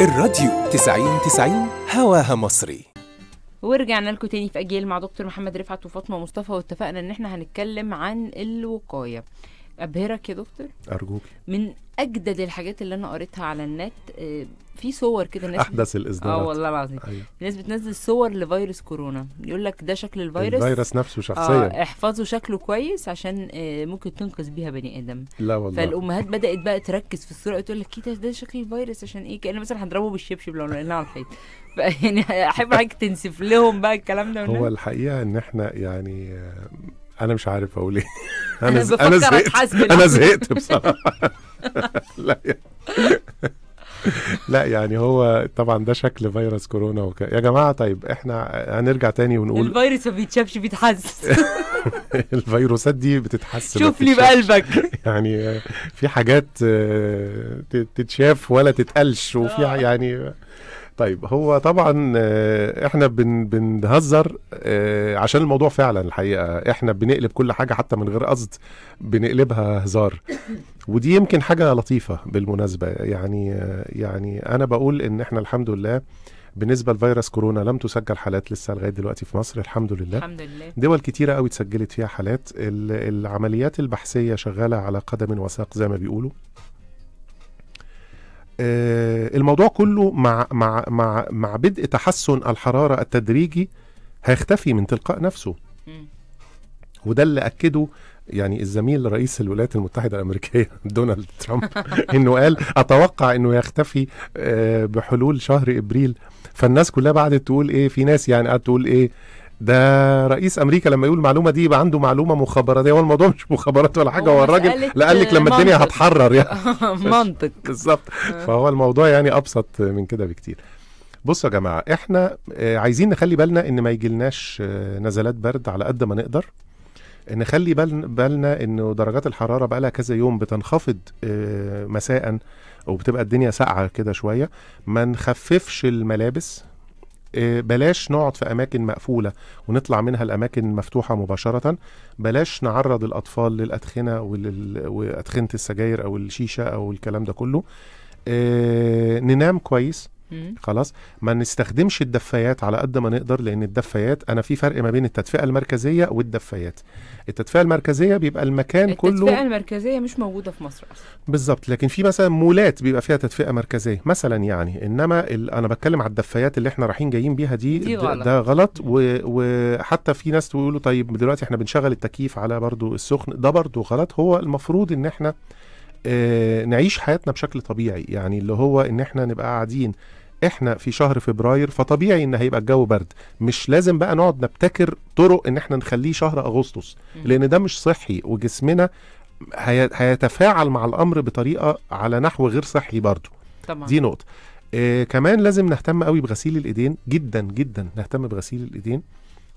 الراديو 90 90 هواها مصري ورجعنا لكم تاني في اجيال مع دكتور محمد رفعت وفاطمه مصطفى واتفقنا ان احنا هنتكلم عن الوقايه أبهرك يا دكتور أرجوك من أجدد الحاجات اللي أنا قريتها على النت آه، في صور كده ناس أحدث آه، الإصدارات آه والله العظيم أيوه. ناس بتنزل صور لفيروس كورونا يقول لك ده شكل الفيروس الفيروس نفسه شخصيا آه احفظوا شكله كويس عشان آه ممكن تنقذ بيها بني آدم لا والله فالأمهات بدأت بقى تركز في الصورة تقول لك كده ده شكل الفيروس عشان إيه كأن مثلا هنضربه بالشبشب لو لقيناه على الحيط يعني أحب حضرتك تنسف لهم بقى الكلام ده هو الحقيقة إن إحنا يعني آه، انا مش عارف اقول ايه انا انا زهقت انا زهقت بصراحه لا يعني... لا يعني هو طبعا ده شكل فيروس كورونا وك... يا جماعه طيب احنا هنرجع تاني ونقول الفيروس ما بيتشافش بيتحس الفيروسات دي بتتحسن شوف لي بقلبك يعني في حاجات آه، تتشاف ولا تتقلش وفي آه. يعني طيب هو طبعا آه، احنا بن بنهزر آه، عشان الموضوع فعلا الحقيقه احنا بنقلب كل حاجه حتى من غير قصد بنقلبها هزار ودي يمكن حاجه لطيفه بالمناسبه يعني آه، يعني انا بقول ان احنا الحمد لله بالنسبه لفيروس كورونا لم تسجل حالات لسه لغايه دلوقتي في مصر الحمد لله الحمد لله دول كتيره قوي اتسجلت فيها حالات العمليات البحثيه شغاله على قدم وساق زي ما بيقولوا آه، الموضوع كله مع مع مع مع بدء تحسن الحراره التدريجي هيختفي من تلقاء نفسه وده اللي اكده يعني الزميل رئيس الولايات المتحده الامريكيه دونالد ترامب انه قال اتوقع انه يختفي آه، بحلول شهر ابريل فالناس كلها بعد تقول ايه في ناس يعني قاعده تقول ايه ده رئيس امريكا لما يقول المعلومه دي يبقى عنده معلومه مخابراتيه هو الموضوع مش مخابرات ولا حاجه هو الراجل لا قال لك لما منطق. الدنيا هتحرر يعني منطق بالظبط آه. فهو الموضوع يعني ابسط من كده بكتير بصوا يا جماعه احنا آه، عايزين نخلي بالنا ان ما يجيلناش آه، نزلات برد على قد ما نقدر نخلي بالنا انه درجات الحراره بقى لها كذا يوم بتنخفض مساء وبتبقى الدنيا ساقعه كده شويه ما نخففش الملابس آه، بلاش نقعد في اماكن مقفوله ونطلع منها الاماكن المفتوحه مباشره بلاش نعرض الاطفال للادخنه ولل... وادخنه السجاير او الشيشه او الكلام ده كله آه، ننام كويس خلاص ما نستخدمش الدفايات على قد ما نقدر لان الدفايات انا في فرق ما بين التدفئه المركزيه والدفايات التدفئه المركزيه بيبقى المكان التدفئة كله التدفئه المركزيه مش موجوده في مصر اصلا بالظبط لكن في مثلا مولات بيبقى فيها تدفئه مركزيه مثلا يعني انما انا بتكلم على الدفايات اللي احنا رايحين جايين بيها دي, دي غلط. ده غلط وحتى في ناس تقولوا طيب دلوقتي احنا بنشغل التكييف على برضو السخن ده برضو غلط هو المفروض ان احنا آه نعيش حياتنا بشكل طبيعي يعني اللي هو ان احنا نبقى قاعدين احنا في شهر فبراير فطبيعي ان هيبقى الجو برد مش لازم بقى نقعد نبتكر طرق ان احنا نخليه شهر اغسطس لان ده مش صحي وجسمنا هيتفاعل مع الامر بطريقه على نحو غير صحي برضه طبعا. دي نقطه آه كمان لازم نهتم قوي بغسيل الايدين جدا جدا نهتم بغسيل الايدين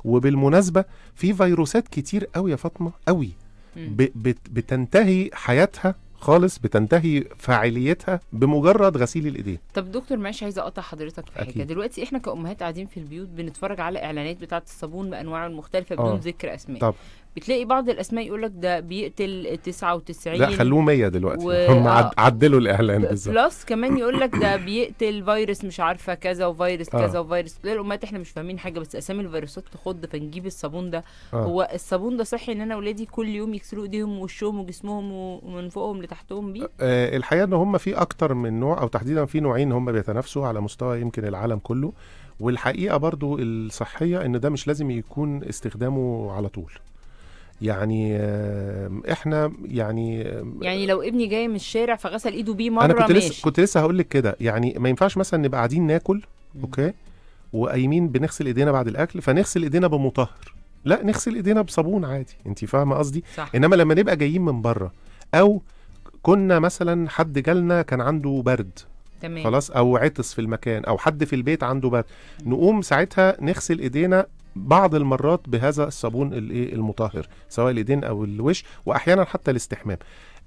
وبالمناسبه في فيروسات كتير قوي يا فاطمه قوي بتنتهي حياتها خالص بتنتهي فاعليتها بمجرد غسيل الايدين طب دكتور معلش عايزه اقطع حضرتك في حاجه دلوقتي احنا كامهات قاعدين في البيوت بنتفرج على اعلانات بتاعه الصابون بانواعه المختلفه بدون آه. ذكر اسماء طب. بتلاقي بعض الاسماء يقول لك ده بيقتل 99 لا خلوه 100 دلوقتي و... هم آه. عدلوا الاعلان بالظبط بلس كمان يقول لك ده بيقتل فيروس مش عارفه كذا وفيروس آه. كذا وفيروس تلاقي الامهات احنا مش فاهمين حاجه بس اسامي الفيروسات تخض فنجيب الصابون ده آه. هو الصابون ده صحي ان انا ولادي كل يوم يكسروا ايديهم ووشهم وجسمهم ومن فوقهم لتحتهم بيه آه،, آه الحقيقه ان هم في اكتر من نوع او تحديدا في نوعين هم بيتنافسوا على مستوى يمكن العالم كله والحقيقه برضو الصحيه ان ده مش لازم يكون استخدامه على طول يعني احنا يعني يعني لو ابني جاي من الشارع فغسل ايده بيه مره انا كنت لسه كنت لسه هقول لك كده يعني ما ينفعش مثلا نبقى قاعدين ناكل اوكي وقايمين بنغسل ايدينا بعد الاكل فنغسل ايدينا بمطهر لا نغسل ايدينا بصابون عادي انت فاهمه قصدي انما لما نبقى جايين من بره او كنا مثلا حد جالنا كان عنده برد تمام. خلاص او عطس في المكان او حد في البيت عنده برد نقوم ساعتها نغسل ايدينا بعض المرات بهذا الصابون الايه المطهر سواء الايدين او الوش واحيانا حتى الاستحمام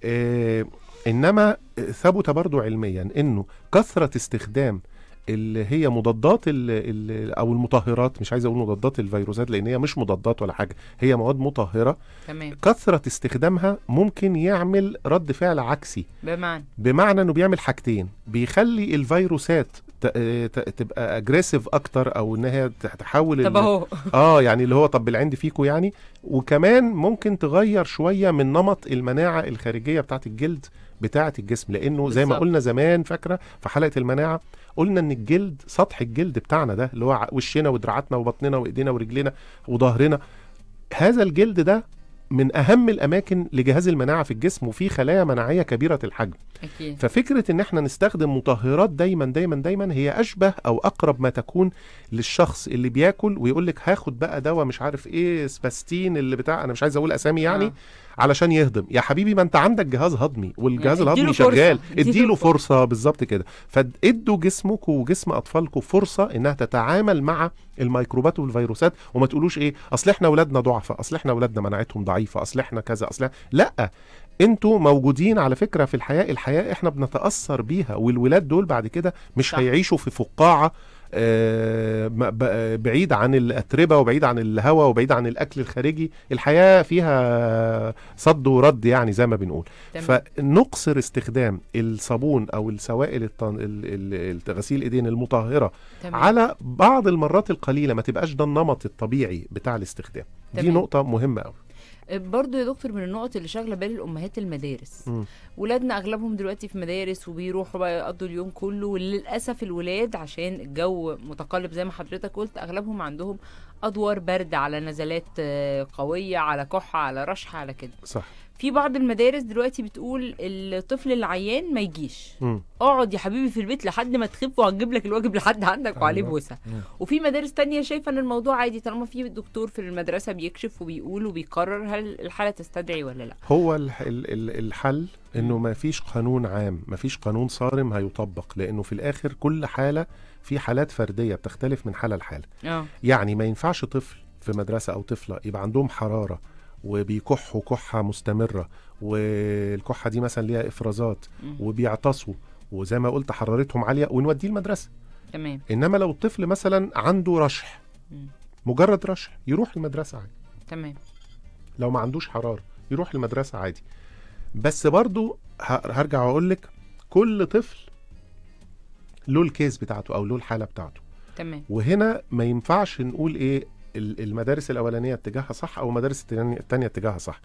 آه انما ثبت برضو علميا انه كثره استخدام اللي هي مضادات الـ الـ او المطهرات مش عايز اقول مضادات الفيروسات لان هي مش مضادات ولا حاجه هي مواد مطهره تمام كثره استخدامها ممكن يعمل رد فعل عكسي بمعنى بمعنى انه بيعمل حاجتين بيخلي الفيروسات تبقى اجريسيف اكتر او ان هي تحول طب اهو اه يعني اللي هو طب بالعند فيكو يعني وكمان ممكن تغير شويه من نمط المناعه الخارجيه بتاعت الجلد بتاعت الجسم لانه زي ما قلنا زمان فاكره في حلقه المناعه قلنا ان الجلد سطح الجلد بتاعنا ده اللي هو وشنا ودراعاتنا وبطننا وايدينا ورجلنا وظهرنا هذا الجلد ده من اهم الاماكن لجهاز المناعه في الجسم وفي خلايا مناعيه كبيره الحجم أكيد. ففكره ان احنا نستخدم مطهرات دايما دايما دايما هي اشبه او اقرب ما تكون للشخص اللي بياكل ويقول لك هاخد بقى دواء مش عارف ايه سباستين اللي بتاع انا مش عايز اقول اسامي يعني آه. علشان يهضم يا حبيبي ما انت عندك جهاز هضمي والجهاز يعني الهضمي شغال اديله فرصه, فرصة بالظبط كده فادوا جسمكم وجسم اطفالكم فرصه انها تتعامل مع الميكروبات والفيروسات وما تقولوش ايه اصل احنا اولادنا ضعفاء اصل احنا اولادنا مناعتهم ضعيفه اصل احنا كذا اصل لا انتوا موجودين على فكره في الحياه الحياه احنا بنتاثر بيها والولاد دول بعد كده مش صح. هيعيشوا في فقاعه آه، آه، بعيد عن الاتربه وبعيد عن الهواء وبعيد عن الاكل الخارجي الحياه فيها صد ورد يعني زي ما بنقول تمام. فنقصر استخدام الصابون او السوائل التن... غسيل الايدين المطهره تمام. على بعض المرات القليله ما تبقاش ده النمط الطبيعي بتاع الاستخدام تمام. دي نقطه مهمه قوي برضه يا دكتور من النقط اللي شاغله بال الامهات المدارس ولادنا اغلبهم دلوقتي في مدارس وبيروحوا بقى يقضوا اليوم كله وللاسف الولاد عشان الجو متقلب زي ما حضرتك قلت اغلبهم عندهم ادوار برد على نزلات آه، قويه على كحه على رشح على كده صح في بعض المدارس دلوقتي بتقول الطفل العيان ما يجيش م. اقعد يا حبيبي في البيت لحد ما تخف وهتجيب لك الواجب لحد عندك أيوة. وعليه بوسه وفي مدارس تانية شايفه ان الموضوع عادي طالما في دكتور في المدرسه بيكشف وبيقول وبيقرر هل الحاله تستدعي ولا لا هو الحل انه ما فيش قانون عام ما فيش قانون صارم هيطبق لانه في الاخر كل حاله في حالات فرديه بتختلف من حاله لحاله آه. يعني ما ينفعش طفل في مدرسه او طفله يبقى عندهم حراره وبيكحوا كحه مستمره والكحه دي مثلا ليها افرازات وبيعطسوا وزي ما قلت حرارتهم عاليه ونوديه المدرسه تمام انما لو الطفل مثلا عنده رشح مجرد رشح يروح المدرسه عادي تمام لو ما عندوش حراره يروح المدرسه عادي بس برضو هرجع واقول لك كل طفل له الكيس بتاعته او له الحاله بتاعته تمام وهنا ما ينفعش نقول ايه المدارس الاولانيه اتجاهها صح او المدارس الثانيه اتجاهها صح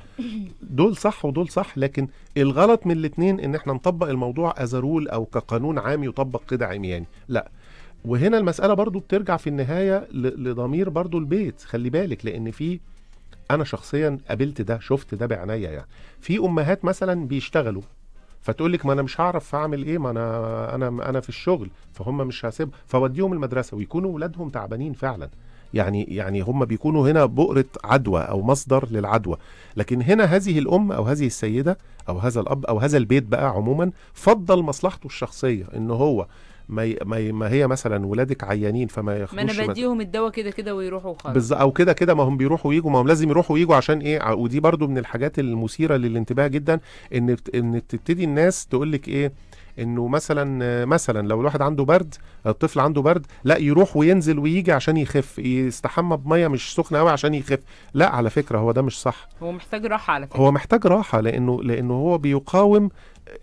دول صح ودول صح لكن الغلط من الاثنين ان احنا نطبق الموضوع ازرول او كقانون عام يطبق كده عمياني لا وهنا المساله برضو بترجع في النهايه لضمير برضو البيت خلي بالك لان في انا شخصيا قابلت ده شفت ده بعناية يعني في امهات مثلا بيشتغلوا فتقول لك ما انا مش هعرف اعمل ايه ما انا انا انا في الشغل فهم مش هسيب فوديهم المدرسه ويكونوا اولادهم تعبانين فعلا يعني يعني هم بيكونوا هنا بؤره عدوى او مصدر للعدوى لكن هنا هذه الام او هذه السيده او هذا الاب او هذا البيت بقى عموما فضل مصلحته الشخصيه ان هو ما ما هي مثلا ولادك عيانين فما ياخدوش ما انا بديهم الدواء كده كده ويروحوا وخلاص بالظبط او كده كده ما هم بيروحوا ويجوا ما هم لازم يروحوا ويجوا عشان ايه ودي برضو من الحاجات المثيره للانتباه جدا ان ان تبتدي الناس تقول لك ايه انه مثلا مثلا لو الواحد عنده برد الطفل عنده برد لا يروح وينزل ويجي عشان يخف يستحمى بميه مش سخنه قوي عشان يخف لا على فكره هو ده مش صح هو محتاج راحه على فكره هو محتاج راحه لانه لانه هو بيقاوم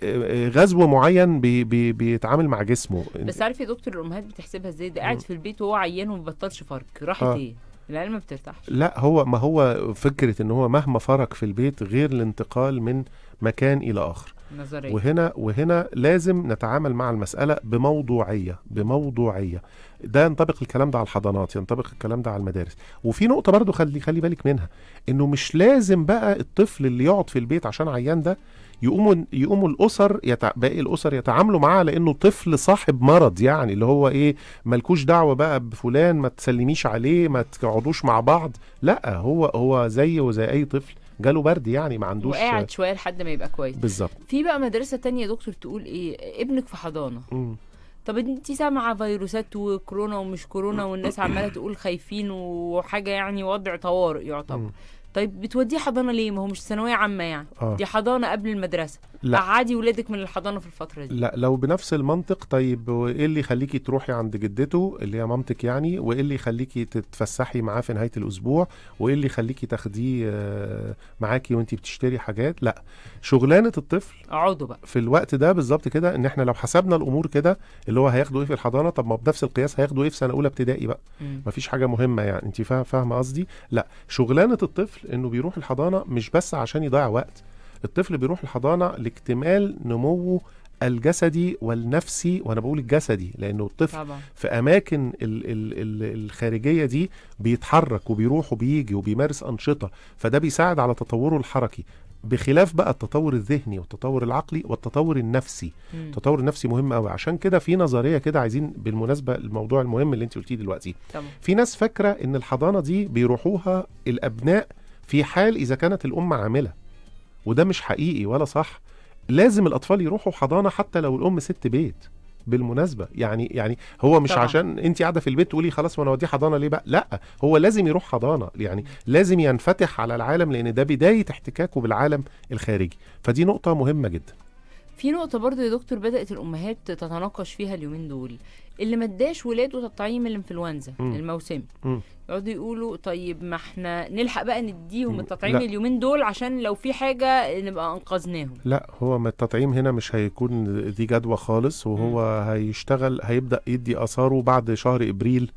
آه، غزو معين بي بي بيتعامل مع جسمه بس عارف يا دكتور الامهات بتحسبها ازاي ده قاعد في البيت وهو عيان وما بطلش فرق راحت آه. ايه العيال ما بترتاحش لا هو ما هو فكره ان هو مهما فرق في البيت غير الانتقال من مكان الى اخر نظرية. وهنا وهنا لازم نتعامل مع المسألة بموضوعية بموضوعية ده ينطبق الكلام ده على الحضانات ينطبق الكلام ده على المدارس وفي نقطة برضو خلي خلي بالك منها انه مش لازم بقى الطفل اللي يقعد في البيت عشان عيان ده يقوموا يقوموا الاسر يتع... باقي الاسر يتعاملوا معاه لانه طفل صاحب مرض يعني اللي هو ايه ملكوش دعوه بقى بفلان ما تسلميش عليه ما تقعدوش مع بعض لا هو هو زي وزي اي طفل جاله برد يعني ما عندوش وقاعد شويه لحد ما يبقى كويس بالظبط في بقى مدرسه تانية يا دكتور تقول ايه ابنك في حضانه م. طب انت سامعه فيروسات وكورونا ومش كورونا والناس عماله تقول خايفين وحاجه يعني وضع طوارئ يعتبر طيب بتوديه حضانه ليه ما هو مش ثانويه عامه يعني آه. دي حضانه قبل المدرسه لا. قعدي ولادك من الحضانه في الفتره دي لا لو بنفس المنطق طيب وايه اللي يخليكي تروحي عند جدته اللي هي مامتك يعني وايه اللي يخليكي تتفسحي معاه في نهايه الاسبوع وايه اللي يخليكي تاخديه آه، معاكي وانت بتشتري حاجات لا شغلانه الطفل اقعدوا بقى في الوقت ده بالظبط كده ان احنا لو حسبنا الامور كده اللي هو هياخدوا ايه في الحضانه طب ما بنفس القياس هياخدوا ايه في سنه اولى ابتدائي بقى مفيش حاجه مهمه يعني انت فاهمه قصدي لا شغلانه الطفل الطفل انه بيروح الحضانه مش بس عشان يضيع وقت الطفل بيروح الحضانه لاكتمال نموه الجسدي والنفسي وانا بقول الجسدي لانه الطفل طبعا. في اماكن الـ الـ الـ الخارجيه دي بيتحرك وبيروح وبيجي وبيمارس انشطه فده بيساعد على تطوره الحركي بخلاف بقى التطور الذهني والتطور العقلي والتطور النفسي م. التطور النفسي مهم قوي عشان كده في نظريه كده عايزين بالمناسبه الموضوع المهم اللي انت قلتيه دلوقتي طبعا. في ناس فاكره ان الحضانه دي بيروحوها الابناء في حال إذا كانت الأم عاملة وده مش حقيقي ولا صح لازم الأطفال يروحوا حضانة حتى لو الأم ست بيت بالمناسبه يعني يعني هو مش طبعا. عشان انت قاعده في البيت تقولي خلاص وانا اوديه حضانه ليه بقى لا هو لازم يروح حضانه يعني لازم ينفتح على العالم لان ده بدايه احتكاكه بالعالم الخارجي فدي نقطه مهمه جدا في نقطة برضو يا دكتور بدأت الأمهات تتناقش فيها اليومين دول اللي ما اداش ولاده تطعيم الانفلونزا الموسمي يقعدوا يقولوا طيب ما احنا نلحق بقى نديهم التطعيم لا. اليومين دول عشان لو في حاجة نبقى أنقذناهم لا هو ما التطعيم هنا مش هيكون دي جدوى خالص وهو م. هيشتغل هيبدأ يدي آثاره بعد شهر إبريل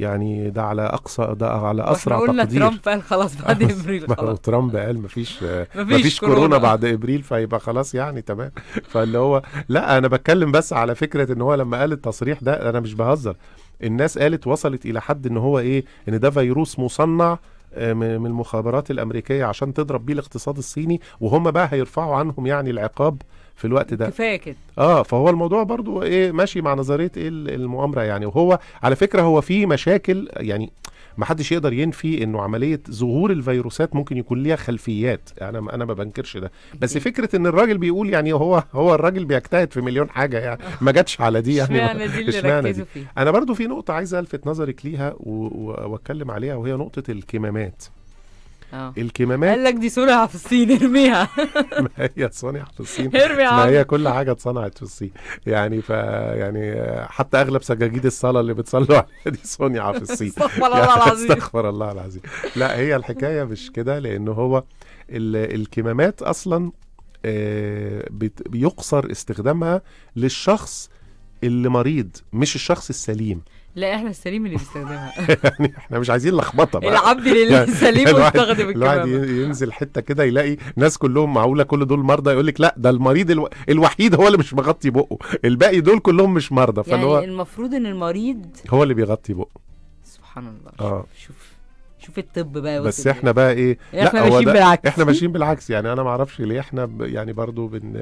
يعني ده على اقصى ده على اسرع قلنا تقدير ترامب قال خلاص بعد ابريل خلاص ترامب قال مفيش مفيش, مفيش كورونا, كورونا بعد ابريل فيبقى خلاص يعني تمام فاللي هو لا انا بتكلم بس على فكره ان هو لما قال التصريح ده انا مش بهزر الناس قالت وصلت الى حد ان هو ايه ان ده فيروس مصنع آه، من المخابرات الامريكيه عشان تضرب بيه الاقتصاد الصيني وهم بقى هيرفعوا عنهم يعني العقاب في الوقت ده كفايه كده اه فهو الموضوع برضو ايه ماشي مع نظريه ايه المؤامره يعني وهو على فكره هو في مشاكل يعني ما حدش يقدر ينفي انه عمليه ظهور الفيروسات ممكن يكون ليها خلفيات انا يعني انا ما بنكرش ده بس فكره ان الراجل بيقول يعني هو هو الراجل بيجتهد في مليون حاجه يعني ما جاتش على دي يعني معنى دي انا برضو في نقطه عايز الفت نظرك ليها واتكلم عليها وهي نقطه الكمامات أوه. الكمامات قال لك دي صنع في الصين ارميها ما هي صنع في الصين ارمي ما هي كل حاجه اتصنعت في الصين يعني ف يعني حتى اغلب سجاجيد الصلاه اللي بتصلوا عليها دي صنع في الصين استغفر الله يعني العظيم استغفر الله العظيم لا هي الحكايه مش كده لان هو الكمامات اصلا آه، بيقصر استخدامها للشخص اللي مريض مش الشخص السليم لا احنا السليم اللي بيستخدمها يعني احنا مش عايزين لخبطه بقى العبد لله السليم يعني مستخدم الواحد ينزل حته كده يلاقي ناس كلهم معقوله كل دول مرضى يقول لك لا ده المريض الو... الوحيد هو اللي مش مغطي بقه الباقي دول كلهم مش مرضى فاللي يعني هو المفروض ان المريض هو اللي بيغطي بقه سبحان الله اه شوف شوف الطب بقى بس احنا بقى ايه احنا ماشيين بالعكس احنا ماشيين بالعكس يعني انا ما اعرفش ليه احنا ب... يعني برضو بن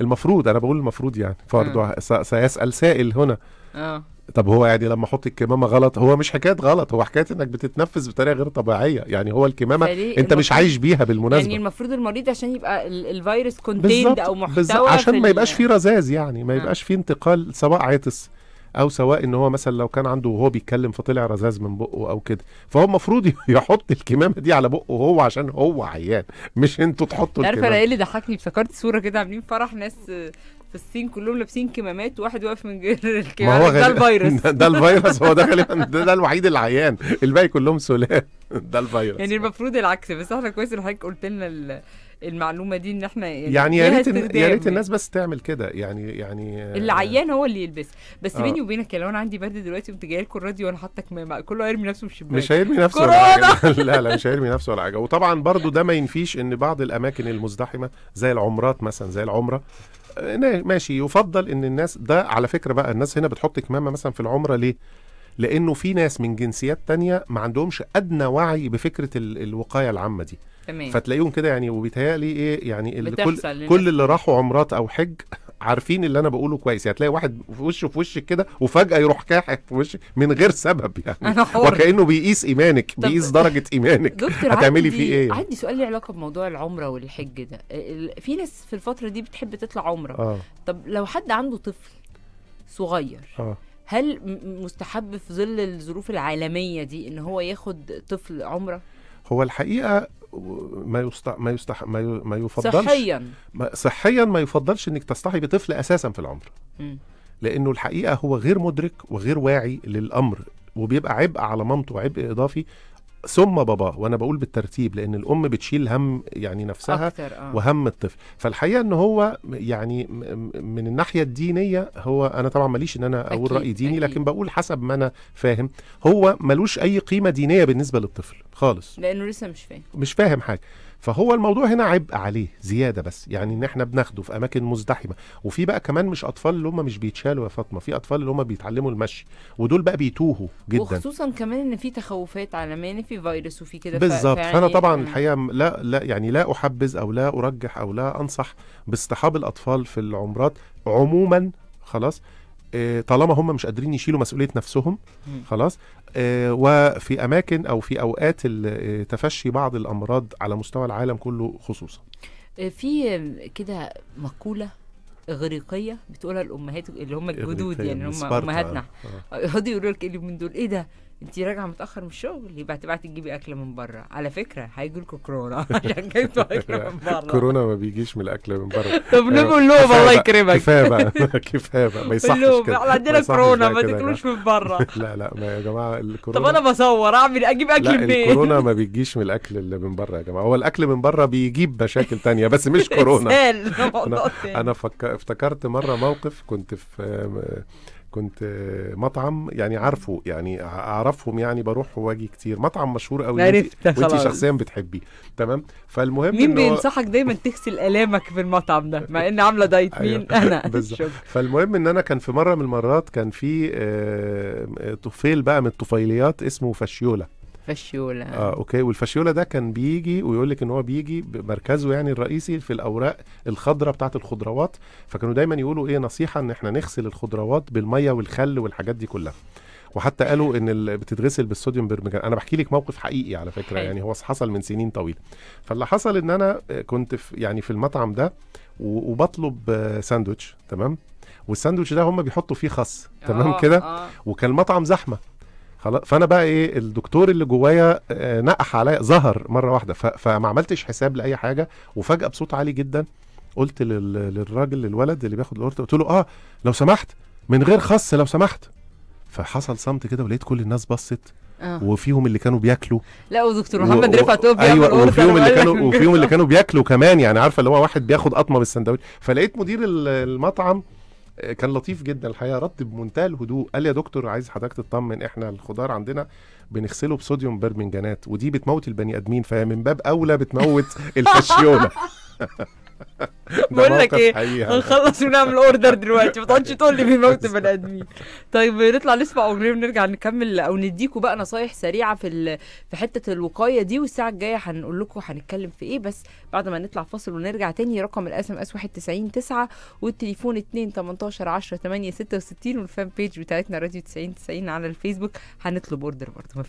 المفروض انا بقول المفروض يعني فرضه آه. س... سيسال سائل هنا اه طب هو يعني لما احط الكمامه غلط هو مش حكايه غلط هو حكايه انك بتتنفس بطريقه غير طبيعيه يعني هو الكمامه انت مش عايش بيها بالمناسبه يعني المفروض المريض عشان يبقى الفيروس كونتيند او محتوى عشان ما يبقاش فيه رذاذ يعني ما آه. يبقاش فيه انتقال سواء عطس او سواء ان هو مثلا لو كان عنده وهو بيتكلم فطلع رذاذ من بقه او كده فهو المفروض يحط الكمامه دي على بقه هو عشان هو عيان مش انتوا تحطوا الكمامه عارفه انا ايه اللي ضحكني افتكرت صوره كده عاملين فرح ناس في الصين كلهم لابسين كمامات واحد واقف من غير الكمامات ده الفيروس ده الفيروس هو ده غالبا ده الوحيد العيان الباقي كلهم سلام ده الفيروس يعني المفروض العكس بس احنا كويس ان حضرتك قلت لنا المعلومه دي ان احنا يعني, يعني يا ريت يا ريت الناس بس تعمل كده يعني يعني آه، اللي عيان هو اللي يلبس بس آه. بيني وبينك يعني لو انا عندي برد دلوقتي وانت جاي لكم الراديو وانا حاطه كمامه كله هيرمي نفسه في الشباك مش هيرمي نفسه ولا حاجه لا لا مش هيرمي نفسه ولا حاجه وطبعا برضو ده ما ينفيش ان بعض الاماكن المزدحمه زي العمرات مثلا زي العمره ماشي يفضل ان الناس ده على فكره بقى الناس هنا بتحط كمامه مثلا في العمره ليه؟ لانه في ناس من جنسيات تانية ما عندهمش ادنى وعي بفكره ال... الوقايه العامه دي تمام فتلاقيهم كده يعني وبيتهيألي ايه يعني كل كل اللي راحوا عمرات او حج عارفين اللي انا بقوله كويس هتلاقي يعني واحد في وشه في وشك كده وفجاه يروح كاحك في وشك من غير سبب يعني أنا حر. وكانه بيقيس ايمانك بيقيس درجه ايمانك هتعملي فيه ايه عندي سؤال ليه علاقه بموضوع العمره والحج ده في ناس في الفتره دي بتحب تطلع عمره آه. طب لو حد عنده طفل صغير آه. هل مستحب في ظل الظروف العالميه دي ان هو ياخد طفل عمره هو الحقيقه ما يست ما يستح ما, ما يفضلش صحيا ما صحيا ما يفضلش انك تستحي بطفل اساسا في العمر لانه الحقيقه هو غير مدرك وغير واعي للامر وبيبقى عبء على مامته وعبء اضافي ثم بابا وانا بقول بالترتيب لان الام بتشيل هم يعني نفسها أكتر آه. وهم الطفل فالحقيقه ان هو يعني من الناحيه الدينيه هو انا طبعا ماليش ان انا اقول راي ديني أكيد. لكن بقول حسب ما انا فاهم هو ملوش اي قيمه دينيه بالنسبه للطفل خالص لانه لسه مش فاهم مش فاهم حاجه فهو الموضوع هنا عبء عليه زياده بس يعني ان احنا بناخده في اماكن مزدحمه وفي بقى كمان مش اطفال اللي هم مش بيتشالوا يا فاطمه في اطفال اللي هم بيتعلموا المشي ودول بقى بيتوهوا جدا وخصوصا كمان ان في تخوفات عالميه ان في فيروس وفي كده بالظبط فأنا, فانا طبعا آه. الحقيقه لا لا يعني لا احبذ او لا ارجح او لا انصح باصطحاب الاطفال في العمرات عموما خلاص آه، طالما هم مش قادرين يشيلوا مسؤوليه نفسهم خلاص آه، وفي اماكن او في اوقات آه، تفشي بعض الامراض على مستوى العالم كله خصوصا آه، في كده مقوله اغريقيه بتقولها الامهات اللي هم الجدود يعني هم امهاتنا يقعدوا يقولوا لك إيه من دول ايه ده انت راجعه متاخر من الشغل يبقى هتبعتي تجيبي اكل من بره على فكره هيجي لكم كورونا عشان جايبه اكل من بره كورونا ما بيجيش من الاكل من بره طب نقول لهم الله يكرمك كفايه بقى كفايه بقى ما يصحش كده عندنا كورونا ما تاكلوش من بره لا لا ما يا جماعه الكورونا طب انا بصور اعمل اجيب اكل منين الكورونا ما بيجيش من الاكل اللي من بره يا جماعه هو الاكل من بره بيجيب مشاكل تانية بس مش كورونا انا افتكرت مره موقف كنت في كنت مطعم يعني عارفه يعني اعرفهم يعني بروح واجي كتير مطعم مشهور قوي وانت شخصيا بتحبيه تمام فالمهم مين بينصحك دايما تغسل الامك في المطعم ده مع ان عامله دايت أيوة. مين انا بالظبط فالمهم ان انا كان في مره من المرات كان في آه، آه، طفيل بقى من الطفيليات اسمه فاشيولا فشيولا اه اوكي والفشيولة ده كان بيجي ويقول لك ان هو بيجي مركزه يعني الرئيسي في الاوراق الخضراء بتاعت الخضروات فكانوا دايما يقولوا ايه نصيحه ان احنا نغسل الخضروات بالميه والخل والحاجات دي كلها وحتى قالوا ان بتتغسل بالصوديوم برمجان انا بحكي لك موقف حقيقي على فكره يعني هو حصل من سنين طويله فاللي حصل ان انا كنت في يعني في المطعم ده وبطلب ساندوتش تمام والساندوتش ده هم بيحطوا فيه خس تمام آه، كده آه. وكان المطعم زحمه خلاص فانا بقى ايه الدكتور اللي جوايا آه، نقح عليا ظهر مره واحده فما عملتش حساب لاي حاجه وفجاه بصوت عالي جدا قلت للراجل للولد اللي بياخد الاورتو قلت له اه لو سمحت من غير خص لو سمحت فحصل صمت كده ولقيت كل الناس بصت آه. وفيهم اللي كانوا بياكلوا لا ودكتور محمد و... رفعت و... ايوه وفيهم اللي كانوا وفيهم اللي كانوا بياكلوا كمان يعني عارفه اللي هو واحد بياخد قطمه بالسندوتش فلقيت مدير المطعم كان لطيف جدا الحقيقه رد بمنتهى الهدوء قال يا دكتور عايز حضرتك تطمن احنا الخضار عندنا بنغسله بصوديوم برمنجانات ودي بتموت البني ادمين فهي من باب اولى بتموت الفاشيولا بقول لك ايه هنخلص ونعمل اوردر دلوقتي ما تقعدش تقول لي بيموت بني ادمين طيب نطلع نسمع اغنيه ونرجع نكمل او نديكوا بقى نصايح سريعه في في حته الوقايه دي والساعه الجايه هنقول لكم هنتكلم في ايه بس بعد ما نطلع فاصل ونرجع تاني رقم الاس ام اس 9 والتليفون 2 18 10 8 66 والفان بيج بتاعتنا راديو 90 90 على الفيسبوك هنطلب اوردر برضه